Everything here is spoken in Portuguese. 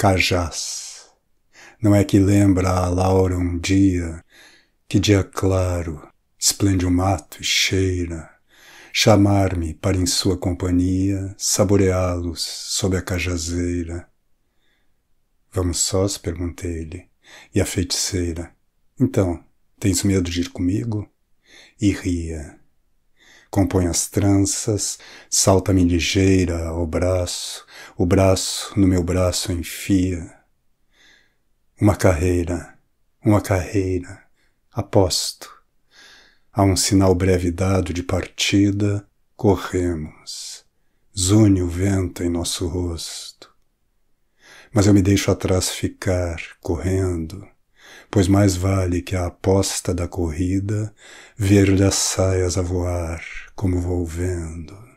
Cajás. Não é que lembra a Laura um dia, que dia claro, esplende o um mato e cheira, chamar-me para em sua companhia, saboreá-los sob a cajazeira. Vamos sós? perguntei-lhe. E a feiticeira, então, tens medo de ir comigo? E ria compõe as tranças, salta-me ligeira ao braço, o braço no meu braço enfia. Uma carreira, uma carreira, aposto. Há um sinal breve dado de partida, corremos. Zune o vento em nosso rosto. Mas eu me deixo atrás ficar, correndo, pois mais vale que a aposta da corrida ver-lhe as saias a voar, como vou vendo.